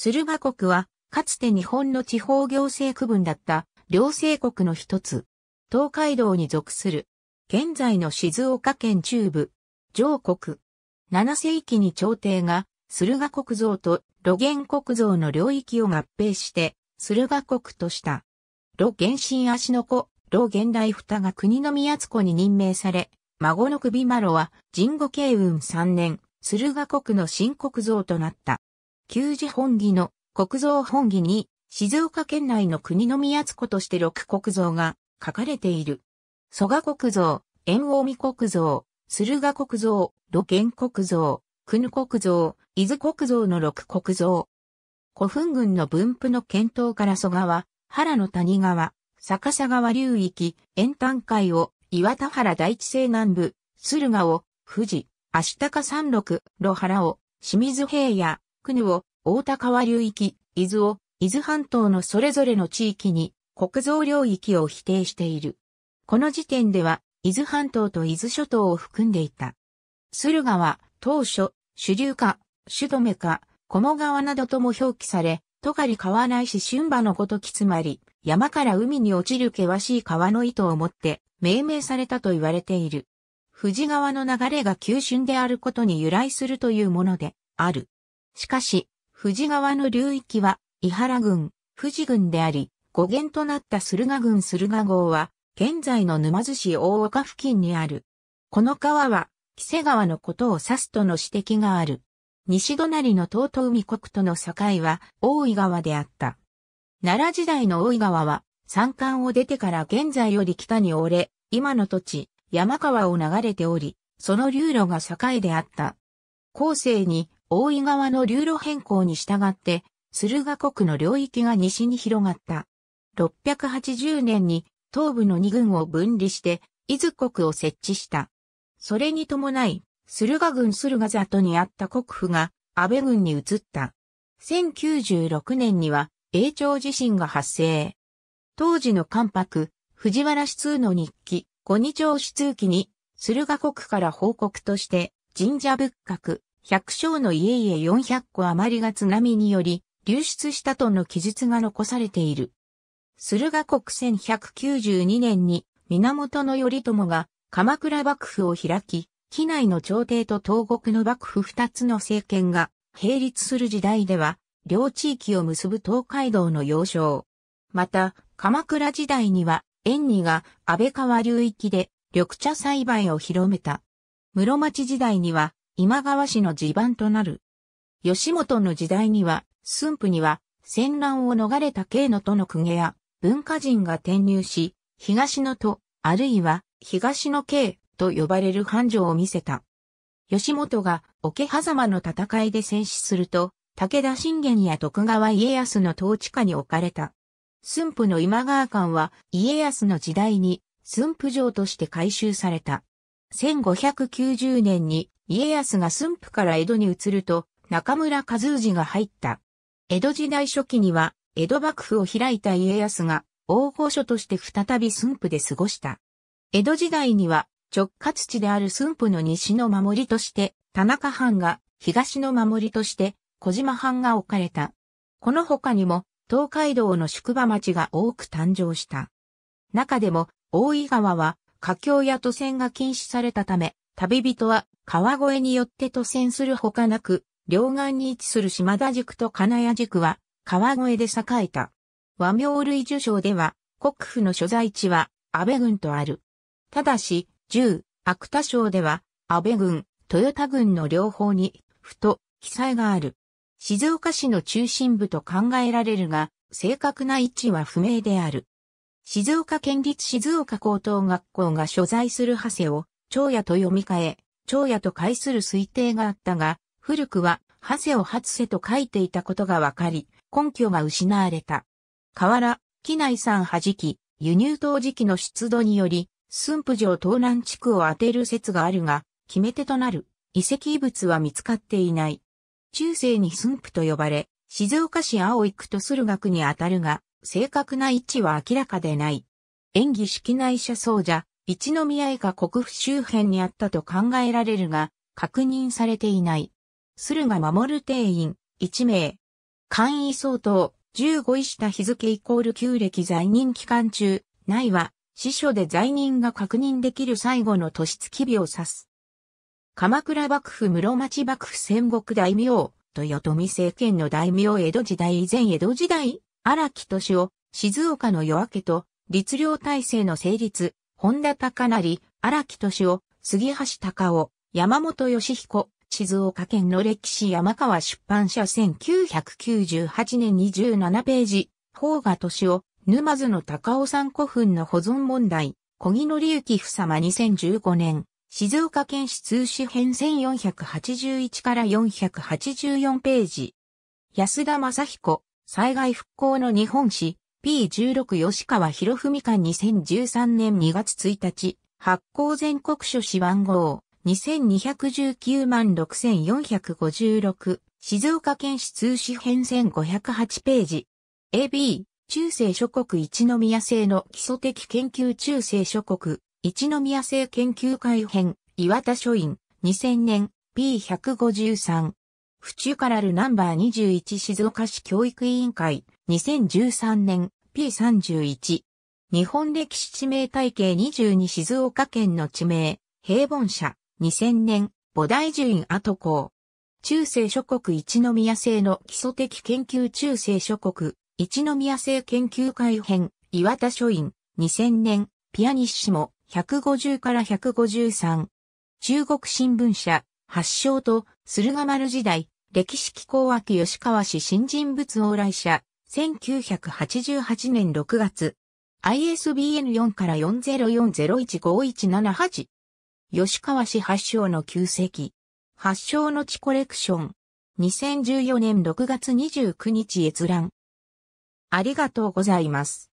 駿河国は、かつて日本の地方行政区分だった、両政国の一つ。東海道に属する。現在の静岡県中部。上国。7世紀に朝廷が、駿河国像と露玄国像の領域を合併して、駿河国とした。露玄新足の子、露玄大蓋が国の宮津子に任命され、孫の首麻呂は、神後慶雲3年、駿河国の新国像となった。旧字本義の国蔵本義に、静岡県内の国の宮津湖として六国蔵が書かれている。蘇我国蔵、縁近江国蔵、駿河国蔵、土建国蔵、国国蔵、伊豆国蔵の六国蔵。古墳群の分布の検討から蘇我は、原の谷川、逆さ川流域、円端海を、岩田原大地西南部、駿河を、富士、足高山麓、露原を、清水平野、国を、大田川流域、伊豆を、伊豆半島のそれぞれの地域に、国造領域を否定している。この時点では、伊豆半島と伊豆諸島を含んでいた。駿河は、当初、主流か、主止めか、駒川などとも表記され、とがり川ないし春馬のごときつまり、山から海に落ちる険しい川の糸を持って、命名されたと言われている。富士川の流れが急峻であることに由来するというもので、ある。しかし、富士川の流域は、伊原郡、富士郡であり、語源となった駿河郡駿河郷は、現在の沼津市大岡付近にある。この川は、木瀬川のことを指すとの指摘がある。西隣の東都海国との境は、大井川であった。奈良時代の大井川は、山間を出てから現在より北に折れ、今の土地、山川を流れており、その流路が境であった。後世に大井川の流路変更に従って、駿河国の領域が西に広がった。680年に東部の二軍を分離して、伊豆国を設置した。それに伴い、駿河郡駿河里にあった国府が安倍軍に移った。1096年には永長地震が発生。当時の関白、藤原市通の日記、五二町四通記に、駿河国から報告として、神社仏閣、百姓の家々400個余りが津波により流出したとの記述が残されている。駿河国1192年に源頼朝が鎌倉幕府を開き、機内の朝廷と東国の幕府二つの政権が並立する時代では、両地域を結ぶ東海道の要衝。また、鎌倉時代には、縁二が安倍川流域で緑茶栽培を広めた。室町時代には、今川氏の地盤となる。吉本の時代には、駿府には、戦乱を逃れた慶野との公家や文化人が転入し、東野と、あるいは東野慶と呼ばれる繁盛を見せた。吉本が桶狭間の戦いで戦死すると、武田信玄や徳川家康の統治下に置かれた。駿府の今川館は家康の時代に駿府城として改修された。1590年に家康が駿府から江戸に移ると、中村和氏が入った。江戸時代初期には、江戸幕府を開いた家康が、大御所として再び駿府で過ごした。江戸時代には、直轄地である駿府の西の守りとして、田中藩が、東の守りとして、小島藩が置かれた。この他にも、東海道の宿場町が多く誕生した。中でも、大井川は、華境や渡船が禁止されたため、旅人は川越によって渡船するほかなく、両岸に位置する島田宿と金谷宿は川越で栄えた。和名類受賞では、国府の所在地は安倍郡とある。ただし、十、芥田省では、安倍郡、豊田郡の両方に、ふと、記載がある。静岡市の中心部と考えられるが、正確な位置は不明である。静岡県立静岡高等学校が所在する長谷を、長屋と読み替え、長屋と解する推定があったが、古くは、ハセをハツセと書いていたことがわかり、根拠が失われた。河原、機内産はじき、輸入当時期の出土により、駿府城東南地区を当てる説があるが、決め手となる遺跡遺物は見つかっていない。中世に駿府と呼ばれ、静岡市青井区と駿河区にあたるが、正確な位置は明らかでない。演技式内社僧者、一宮以下国府周辺にあったと考えられるが、確認されていない。駿河守定員、1名。簡易相当、15位下日付イコール旧暦在任期間中、内は、司書で在任が確認できる最後の年月日を指す。鎌倉幕府室町幕府戦国大名、豊臣政権の大名江戸時代以前江戸時代、荒木敏夫、静岡の夜明けと、律令体制の成立、本田隆成、荒木敏夫、杉橋隆夫、山本義彦、静岡県の歴史山川出版社1998年27ページ、方賀敏夫、沼津の高尾山古墳の保存問題、小木の隆起房間2015年、静岡県市通史編1481から484ページ。安田正彦、災害復興の日本史、P16 吉川博文館2013年2月1日、発行全国書誌番号2219万6456、静岡県市通史編1508ページ。AB、中世諸国一宮製の基礎的研究中世諸国、一宮製研究会編、岩田書院、2000年、P153。府中からるナンバー21静岡市教育委員会、2013年、3 1日本歴史地名体系22静岡県の地名、平凡社、2000年、菩提寺院跡校。中世諸国一宮制の基礎的研究中世諸国、一宮制研究会編、岩田書院、2000年、ピアニッシモ、150から153。中国新聞社、発祥と、駿河丸時代、歴史機構秋吉川市新人物往来社、1988年6月、ISBN 4から4 0 4 0 1 5 1 7八8吉川氏発祥の旧跡。発祥の地コレクション。2014年6月29日閲覧。ありがとうございます。